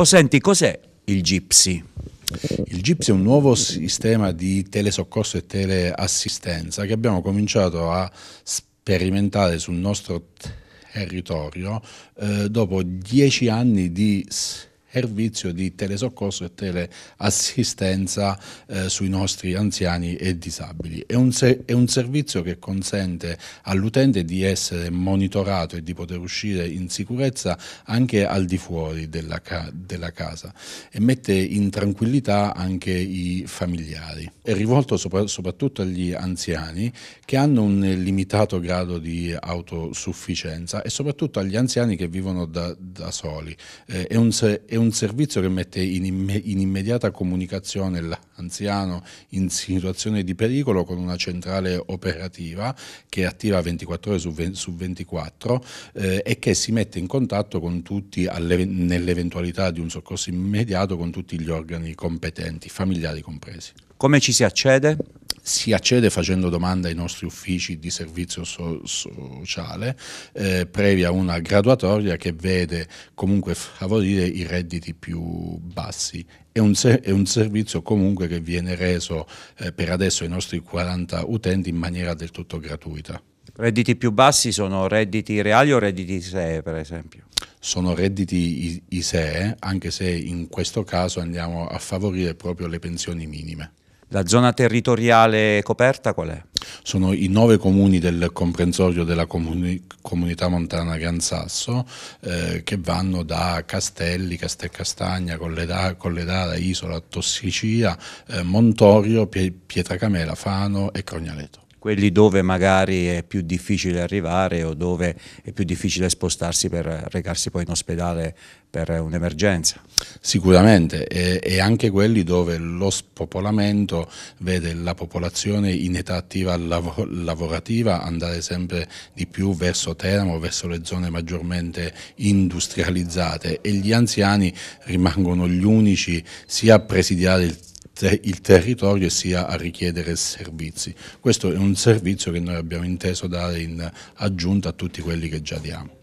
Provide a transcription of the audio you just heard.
Poi senti, cos'è il Gipsy? Il GIPS è un nuovo sistema di telesoccorso e teleassistenza che abbiamo cominciato a sperimentare sul nostro territorio eh, dopo dieci anni di servizio di telesoccorso e teleassistenza eh, sui nostri anziani e disabili. È un, è un servizio che consente all'utente di essere monitorato e di poter uscire in sicurezza anche al di fuori della, ca della casa e mette in tranquillità anche i familiari. È rivolto sopra soprattutto agli anziani che hanno un limitato grado di autosufficienza e soprattutto agli anziani che vivono da, da soli. Eh, è un, è un servizio che mette in, imme, in immediata comunicazione l'anziano in situazione di pericolo con una centrale operativa che è attiva 24 ore su, 20, su 24 eh, e che si mette in contatto con tutti, alle, nell'eventualità di un soccorso immediato, con tutti gli organi competenti, familiari compresi. Come ci si accede? si accede facendo domanda ai nostri uffici di servizio so- sociale, eh, previa una graduatoria che vede comunque favorire i redditi più bassi è un, ser- è un, servizio comunque che viene reso eh, per adesso ai nostri 40 utenti in maniera del tutto gratuita. Redditi più bassi sono redditi reali o redditi ISEE per esempio? Sono redditi ISEE anche se in questo caso andiamo a favorire proprio le pensioni minime. La zona territoriale coperta qual è? Sono i nove comuni del comprensorio della comuni comunità montana Gran Sasso eh, che vanno da Castelli, Castelcastagna, Colledara, Isola, Tossicia, eh, Montorio, Pietracamela, Fano e Crognaleto quelli dove magari è più difficile arrivare o dove è più difficile spostarsi per recarsi poi in ospedale per un'emergenza. Sicuramente, e, e, anche quelli dove lo spopolamento vede la popolazione in età attiva lav lavorativa andare sempre di più verso Teramo, verso le zone maggiormente industrializzate e gli anziani rimangono gli unici sia a presidiare il te il territorio sia a richiedere servizi. Questo è un servizio che noi abbiamo inteso dare in aggiunta a tutti quelli che già diamo.